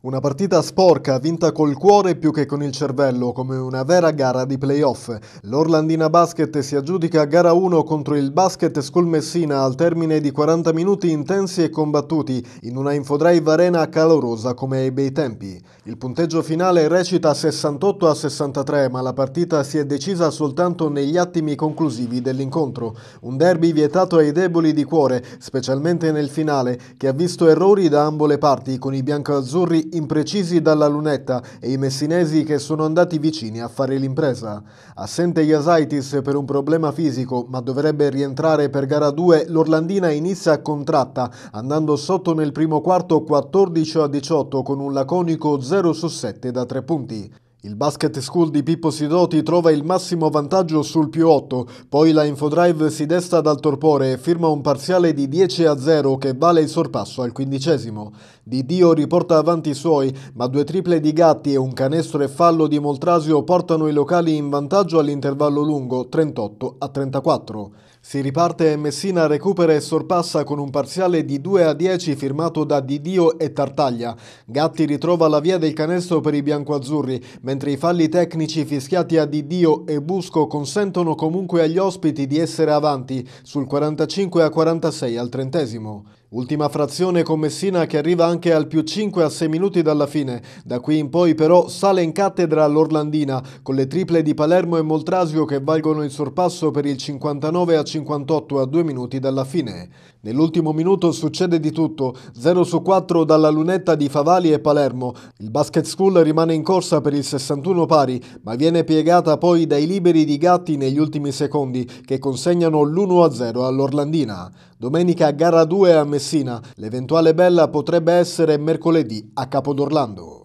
Una partita sporca, vinta col cuore più che con il cervello, come una vera gara di playoff. L'Orlandina Basket si aggiudica gara 1 contro il Basket School Messina al termine di 40 minuti intensi e combattuti, in una infodrive arena calorosa come ai bei tempi. Il punteggio finale recita 68 a 63, ma la partita si è decisa soltanto negli attimi conclusivi dell'incontro. Un derby vietato ai deboli di cuore, specialmente nel finale, che ha visto errori da ambo le parti, con i biancoazzurri imprecisi dalla lunetta e i messinesi che sono andati vicini a fare l'impresa. Assente Jasaitis per un problema fisico, ma dovrebbe rientrare per gara 2, l'Orlandina inizia a contratta, andando sotto nel primo quarto 14 a 18 con un laconico 0 su 7 da 3 punti. Il basket school di Pippo Sidoti trova il massimo vantaggio sul più 8, poi la Infodrive si desta dal torpore e firma un parziale di 10 a 0 che vale il sorpasso al quindicesimo. Di Dio riporta avanti i suoi, ma due triple di Gatti e un canestro e fallo di Moltrasio portano i locali in vantaggio all'intervallo lungo 38 a 34. Si riparte e Messina recupera e sorpassa con un parziale di 2 a 10 firmato da Didio e Tartaglia. Gatti ritrova la via del canestro per i biancoazzurri, mentre i falli tecnici fischiati a Didio e Busco consentono comunque agli ospiti di essere avanti sul 45 a 46 al trentesimo. Ultima frazione con Messina che arriva anche al più 5 a 6 minuti dalla fine. Da qui in poi però sale in cattedra l'Orlandina con le triple di Palermo e Moltrasio che valgono il sorpasso per il 59 a 50. 58 a 2 minuti dalla fine. Nell'ultimo minuto succede di tutto, 0 su 4 dalla lunetta di Favali e Palermo. Il Basket School rimane in corsa per il 61 pari, ma viene piegata poi dai liberi di Gatti negli ultimi secondi, che consegnano l'1-0 a all'Orlandina. Domenica gara 2 a Messina, l'eventuale bella potrebbe essere mercoledì a Capodorlando.